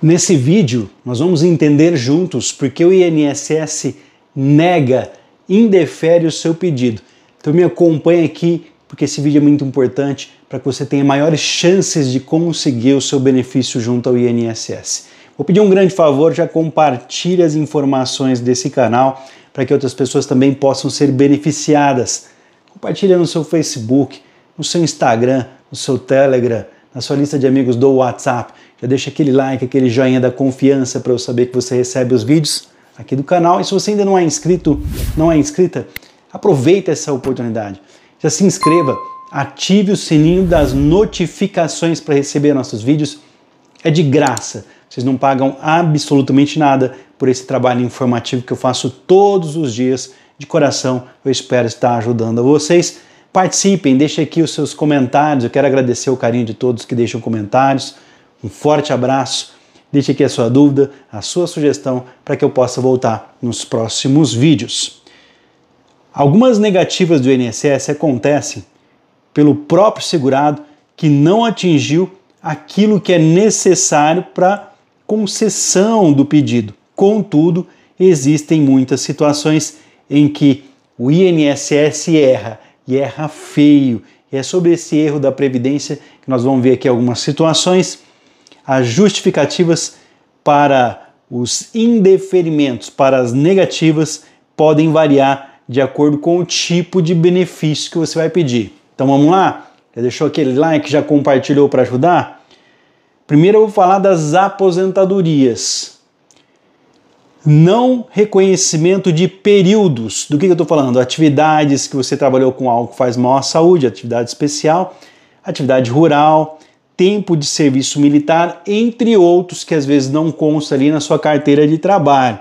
Nesse vídeo, nós vamos entender juntos porque o INSS nega, indefere o seu pedido. Então me acompanhe aqui, porque esse vídeo é muito importante para que você tenha maiores chances de conseguir o seu benefício junto ao INSS. Vou pedir um grande favor, já compartilhe as informações desse canal para que outras pessoas também possam ser beneficiadas. Compartilhe no seu Facebook, no seu Instagram, no seu Telegram, na sua lista de amigos do WhatsApp. Já deixa aquele like, aquele joinha da confiança para eu saber que você recebe os vídeos aqui do canal. E se você ainda não é inscrito, não é inscrita, aproveita essa oportunidade. Já se inscreva, ative o sininho das notificações para receber nossos vídeos. É de graça. Vocês não pagam absolutamente nada por esse trabalho informativo que eu faço todos os dias. De coração, eu espero estar ajudando vocês. Participem, deixem aqui os seus comentários. Eu quero agradecer o carinho de todos que deixam comentários. Um forte abraço. Deixe aqui a sua dúvida, a sua sugestão para que eu possa voltar nos próximos vídeos. Algumas negativas do INSS acontecem pelo próprio segurado que não atingiu aquilo que é necessário para concessão do pedido. Contudo, existem muitas situações em que o INSS erra e erra feio. E é sobre esse erro da Previdência que nós vamos ver aqui algumas situações, as justificativas para os indeferimentos, para as negativas, podem variar de acordo com o tipo de benefício que você vai pedir. Então vamos lá? Já deixou aquele like, já compartilhou para ajudar? Primeiro eu vou falar das aposentadorias não reconhecimento de períodos. Do que, eu estou falando? Atividades que você trabalhou com algo que faz mal à saúde, atividade especial, atividade rural, tempo de serviço militar, entre outros que às vezes não consta ali na sua carteira de trabalho.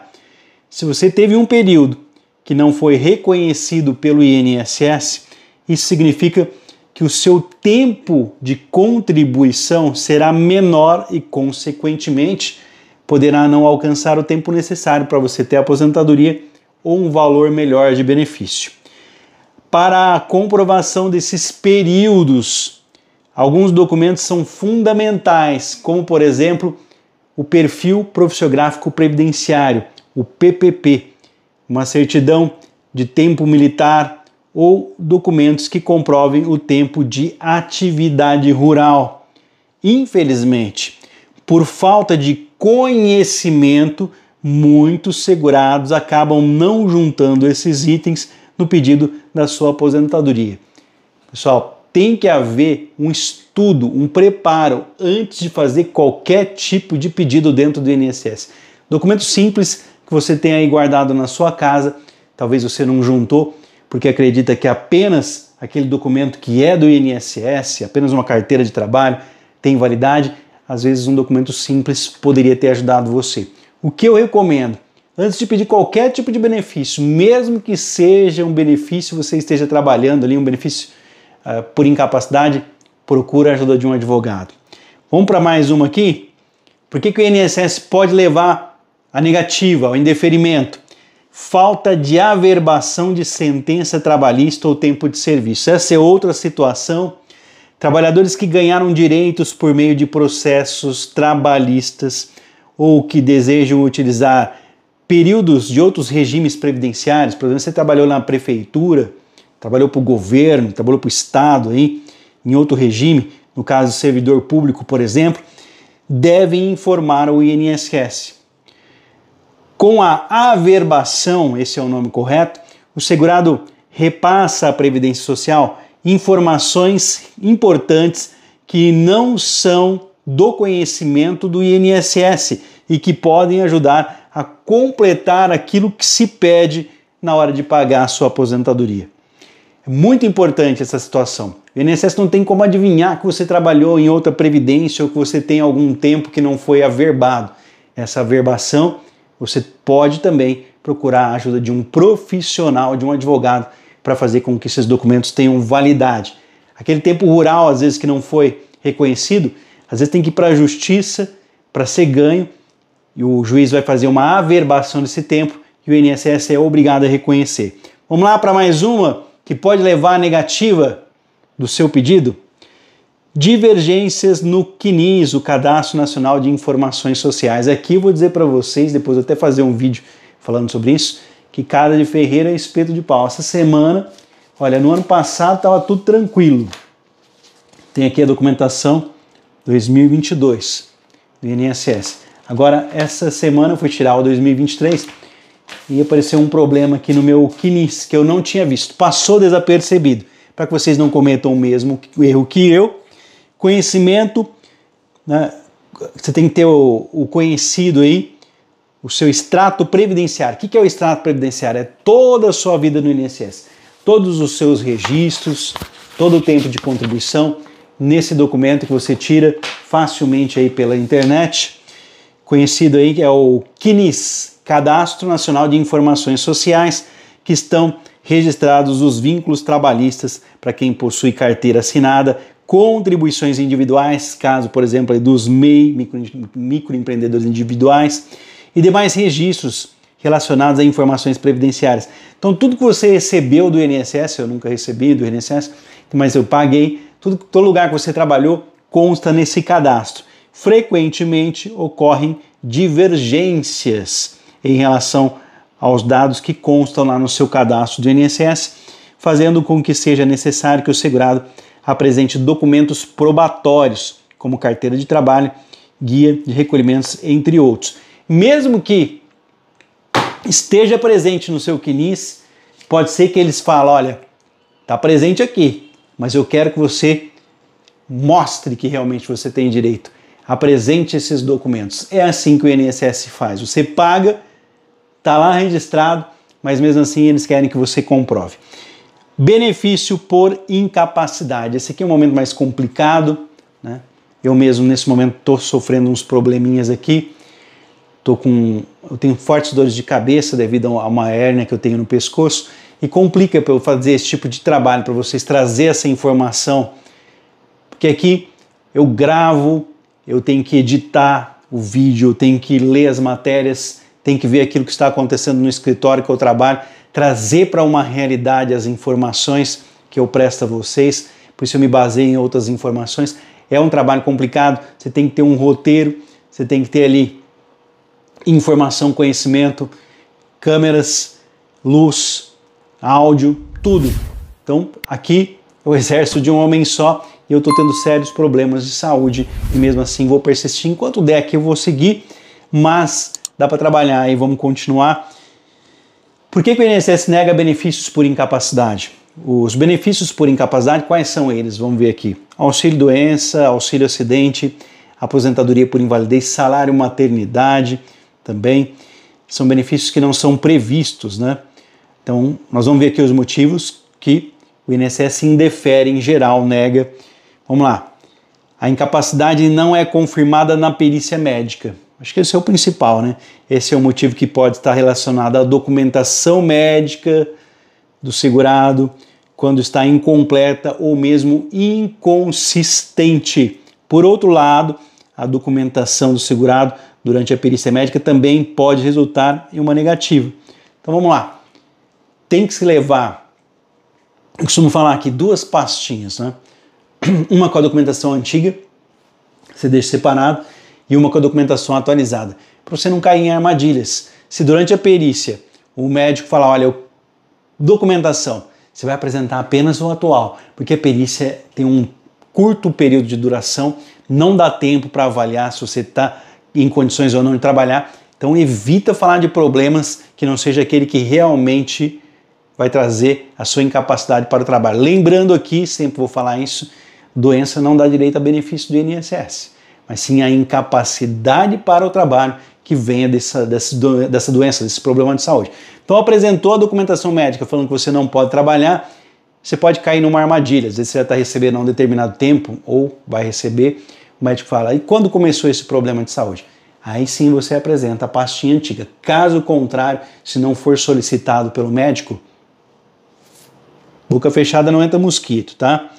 Se você teve um período que não foi reconhecido pelo INSS, isso significa que o seu tempo de contribuição será menor e, consequentemente, poderá não alcançar o tempo necessário para você ter aposentadoria ou um valor melhor de benefício. Para a comprovação desses períodos, alguns documentos são fundamentais, como por exemplo o perfil profissiográfico previdenciário, o PPP, uma certidão de tempo militar ou documentos que comprovem o tempo de atividade rural. Infelizmente, por falta de conhecimento, muitos segurados acabam não juntando esses itens no pedido da sua aposentadoria. Pessoal, tem que haver um estudo, um preparo antes de fazer qualquer tipo de pedido dentro do INSS. Documento simples que você tem aí guardado na sua casa, talvez você não juntou porque acredita que apenas aquele documento que é do INSS, apenas uma carteira de trabalho, tem validade às vezes um documento simples poderia ter ajudado você. O que eu recomendo? Antes de pedir qualquer tipo de benefício, mesmo que seja um benefício, você esteja trabalhando ali, um benefício uh, por incapacidade, procura a ajuda de um advogado. Vamos para mais uma aqui? Por que, que o INSS pode levar a negativa, ao indeferimento? Falta de averbação de sentença trabalhista ou tempo de serviço. Essa é outra situação Trabalhadores que ganharam direitos por meio de processos trabalhistas ou que desejam utilizar períodos de outros regimes previdenciários, por exemplo, você trabalhou na prefeitura, trabalhou para o governo, trabalhou para o Estado aí, em outro regime, no caso servidor público, por exemplo, devem informar o INSS. Com a averbação, esse é o nome correto, o segurado repassa à Previdência Social informações importantes que não são do conhecimento do INSS e que podem ajudar a completar aquilo que se pede na hora de pagar a sua aposentadoria. É muito importante essa situação. O INSS não tem como adivinhar que você trabalhou em outra previdência ou que você tem algum tempo que não foi averbado. Essa averbação você pode também procurar a ajuda de um profissional, de um advogado para fazer com que esses documentos tenham validade. Aquele tempo rural, às vezes, que não foi reconhecido, às vezes tem que ir para a justiça para ser ganho e o juiz vai fazer uma averbação desse tempo e o INSS é obrigado a reconhecer. Vamos lá para mais uma que pode levar à negativa do seu pedido? Divergências no CNIS, o Cadastro Nacional de Informações Sociais. Aqui eu vou dizer para vocês, depois eu até fazer um vídeo falando sobre isso, que cara de ferreira é espeto de pau. Essa semana, olha, no ano passado estava tudo tranquilo. Tem aqui a documentação 2022 do INSS. Agora, essa semana eu fui tirar o 2023 e apareceu um problema aqui no meu Kinis que eu não tinha visto. Passou desapercebido. Para que vocês não cometam o mesmo erro que eu, conhecimento, né, você tem que ter o, o conhecido aí o seu extrato previdenciário. O que é o extrato previdenciário? É toda a sua vida no INSS, todos os seus registros, todo o tempo de contribuição nesse documento que você tira facilmente aí pela internet, conhecido aí que é o CNIS, Cadastro Nacional de Informações Sociais, que estão registrados os vínculos trabalhistas para quem possui carteira assinada, contribuições individuais, caso, por exemplo, dos MEI, microempreendedores individuais, e demais registros relacionados a informações previdenciárias. Então, tudo que você recebeu do INSS, eu nunca recebi do INSS, mas eu paguei, tudo, todo lugar que você trabalhou consta nesse cadastro. Frequentemente ocorrem divergências em relação aos dados que constam lá no seu cadastro do INSS, fazendo com que seja necessário que o segurado apresente documentos probatórios, como carteira de trabalho, guia de recolhimentos, entre outros mesmo que esteja presente no seu quinis, pode ser que eles falem, olha, está presente aqui, mas eu quero que você mostre que realmente você tem direito. Apresente esses documentos. É assim que o INSS faz. Você paga, está lá registrado, mas mesmo assim eles querem que você comprove. Benefício por incapacidade. Esse aqui é um momento mais complicado, né? Eu mesmo nesse momento estou sofrendo uns probleminhas aqui tô com, eu tenho fortes dores de cabeça devido a uma hérnia que eu tenho no pescoço e complica para eu fazer esse tipo de trabalho, para vocês trazer essa informação. Porque aqui eu gravo, eu tenho que editar o vídeo, eu tenho que ler as matérias, tenho que ver aquilo que está acontecendo no escritório que eu trabalho, trazer para uma realidade as informações que eu presto a vocês, por isso eu me baseio em outras informações. É um trabalho complicado, você tem que ter um roteiro, você tem que ter ali informação, conhecimento, câmeras, luz, áudio, tudo. Então aqui o exército de um homem só e eu estou tendo sérios problemas de saúde e mesmo assim vou persistir. Enquanto der aqui eu vou seguir, mas dá para trabalhar e vamos continuar. Por que, que o INSS nega benefícios por incapacidade? Os benefícios por incapacidade, quais são eles? Vamos ver aqui. Auxílio doença, auxílio acidente, aposentadoria por invalidez, salário maternidade, também. São benefícios que não são previstos, né? Então, nós vamos ver aqui os motivos que o INSS indefere em geral, nega. Vamos lá. A incapacidade não é confirmada na perícia médica. Acho que esse é o principal, né? Esse é o motivo que pode estar relacionado à documentação médica do segurado, quando está incompleta ou mesmo inconsistente. Por outro lado, a documentação do segurado durante a perícia médica também pode resultar em uma negativa. Então vamos lá. Tem que se levar, eu costumo falar aqui, duas pastinhas, né? Uma com a documentação antiga, você deixa separado, e uma com a documentação atualizada, para você não cair em armadilhas. Se durante a perícia o médico falar, olha, documentação, você vai apresentar apenas o atual, porque a perícia tem um curto período de duração, não dá tempo para avaliar se você está em condições ou não de trabalhar. Então evita falar de problemas que não seja aquele que realmente vai trazer a sua incapacidade para o trabalho. Lembrando aqui, sempre vou falar isso, doença não dá direito a benefício do INSS, mas sim a incapacidade para o trabalho que venha dessa, dessa doença, desse problema de saúde. Então apresentou a documentação médica falando que você não pode trabalhar, você pode cair numa armadilha. Às vezes você já está recebendo há um determinado tempo, ou vai receber o médico fala: e quando começou esse problema de saúde? Aí sim você apresenta a pastinha antiga. Caso contrário, se não for solicitado pelo médico, boca fechada não entra mosquito, tá?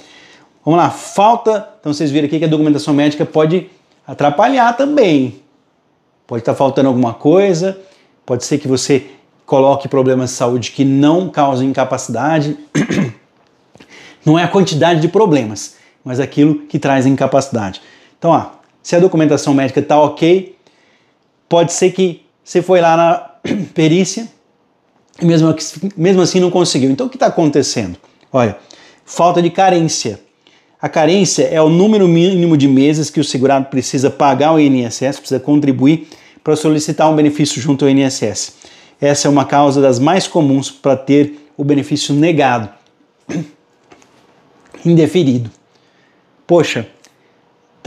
Vamos lá, falta. Então vocês viram aqui que a documentação médica pode atrapalhar também. Pode estar tá faltando alguma coisa, pode ser que você coloque problemas de saúde que não causam incapacidade. Não é a quantidade de problemas, mas aquilo que traz incapacidade. Então, ó, se a documentação médica está ok, pode ser que você foi lá na perícia e mesmo, mesmo assim não conseguiu. Então, o que está acontecendo? Olha, falta de carência. A carência é o número mínimo de meses que o segurado precisa pagar o INSS, precisa contribuir para solicitar um benefício junto ao INSS. Essa é uma causa das mais comuns para ter o benefício negado, indeferido. Poxa,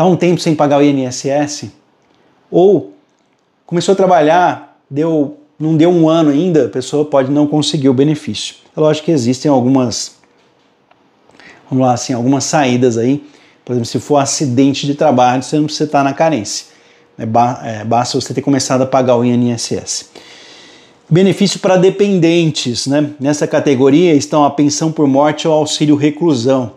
está um tempo sem pagar o INSS, ou começou a trabalhar, deu, não deu um ano ainda, a pessoa pode não conseguir o benefício. É lógico que existem algumas, vamos lá assim, algumas saídas aí. Por exemplo, se for acidente de trabalho, você não precisa estar na carência. É é, basta você ter começado a pagar o INSS. Benefício para dependentes, né? Nessa categoria estão a pensão por morte ou auxílio reclusão.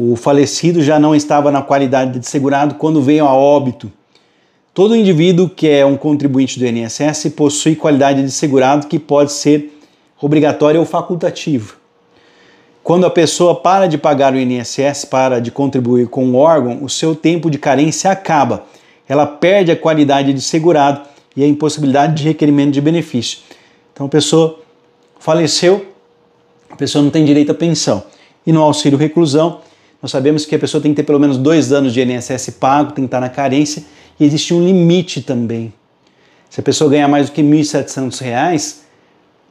O falecido já não estava na qualidade de segurado quando veio a óbito. Todo indivíduo que é um contribuinte do INSS possui qualidade de segurado que pode ser obrigatória ou facultativa. Quando a pessoa para de pagar o INSS, para de contribuir com o órgão, o seu tempo de carência acaba. Ela perde a qualidade de segurado e a impossibilidade de requerimento de benefício. Então a pessoa faleceu, a pessoa não tem direito à pensão. E no auxílio reclusão, nós sabemos que a pessoa tem que ter pelo menos dois anos de INSS pago, tem que estar na carência, e existe um limite também. Se a pessoa ganhar mais do que R$ 1.700,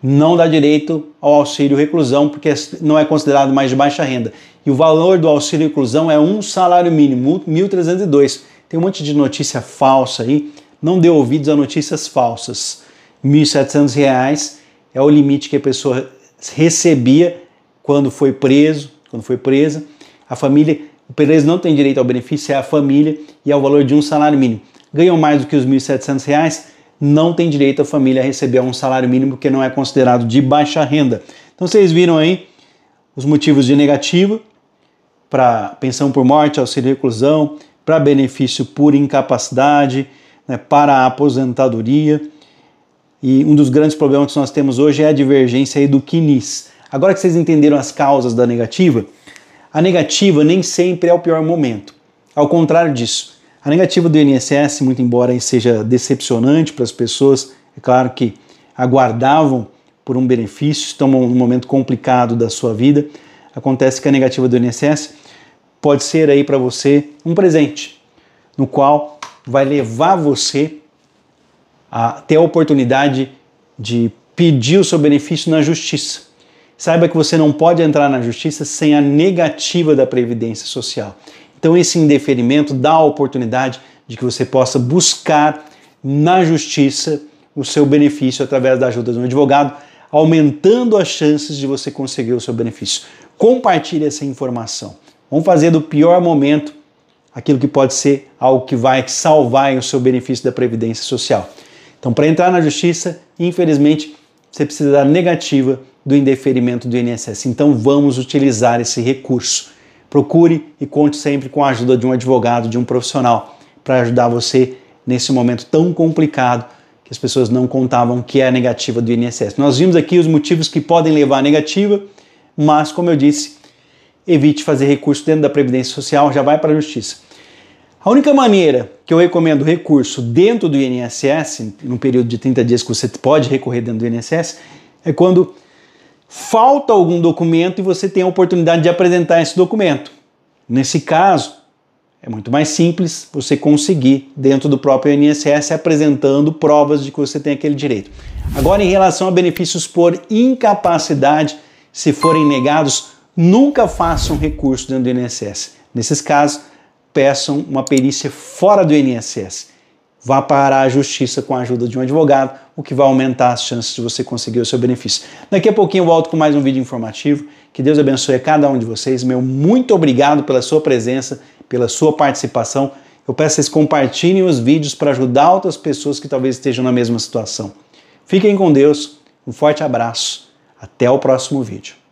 não dá direito ao auxílio reclusão, porque não é considerado mais de baixa renda. E o valor do auxílio reclusão é um salário mínimo, 1.302. Tem um monte de notícia falsa aí, não dê ouvidos a notícias falsas. R$ 1.700 é o limite que a pessoa recebia quando foi preso, quando foi presa a família, o Pedreiros não tem direito ao benefício, é a família e ao é valor de um salário mínimo. Ganham mais do que os R$ reais, não tem direito a família a receber um salário mínimo porque não é considerado de baixa renda. Então vocês viram aí os motivos de negativa para pensão por morte, auxílio reclusão, para benefício por incapacidade, né, para a aposentadoria. E um dos grandes problemas que nós temos hoje é a divergência aí do Kinis. Agora que vocês entenderam as causas da negativa, a negativa nem sempre é o pior momento. Ao contrário disso, a negativa do INSS, muito embora seja decepcionante para as pessoas, é claro que aguardavam por um benefício, estão num momento complicado da sua vida, acontece que a negativa do INSS pode ser aí para você um presente, no qual vai levar você a ter a oportunidade de pedir o seu benefício na justiça. Saiba que você não pode entrar na justiça sem a negativa da previdência social. Então, esse indeferimento dá a oportunidade de que você possa buscar na justiça o seu benefício através da ajuda de um advogado, aumentando as chances de você conseguir o seu benefício. Compartilhe essa informação. Vamos fazer do pior momento aquilo que pode ser algo que vai salvar o seu benefício da previdência social. Então, para entrar na justiça, infelizmente, você precisa da negativa do indeferimento do INSS. Então vamos utilizar esse recurso. Procure e conte sempre com a ajuda de um advogado, de um profissional, para ajudar você nesse momento tão complicado que as pessoas não contavam que é a negativa do INSS. Nós vimos aqui os motivos que podem levar à negativa, mas como eu disse, evite fazer recurso dentro da Previdência Social, já vai para a Justiça. A única maneira que eu recomendo recurso dentro do INSS, no período de 30 dias que você pode recorrer dentro do INSS, é quando falta algum documento e você tem a oportunidade de apresentar esse documento. Nesse caso, é muito mais simples você conseguir dentro do próprio INSS apresentando provas de que você tem aquele direito. Agora, em relação a benefícios por incapacidade, se forem negados, nunca façam recurso dentro do INSS. Nesses casos, peçam uma perícia fora do INSS vá para a justiça com a ajuda de um advogado, o que vai aumentar as chances de você conseguir o seu benefício. Daqui a pouquinho eu volto com mais um vídeo informativo. Que Deus abençoe a cada um de vocês. Meu muito obrigado pela sua presença, pela sua participação. Eu peço que vocês compartilhem os vídeos para ajudar outras pessoas que talvez estejam na mesma situação. Fiquem com Deus, um forte abraço, até o próximo vídeo.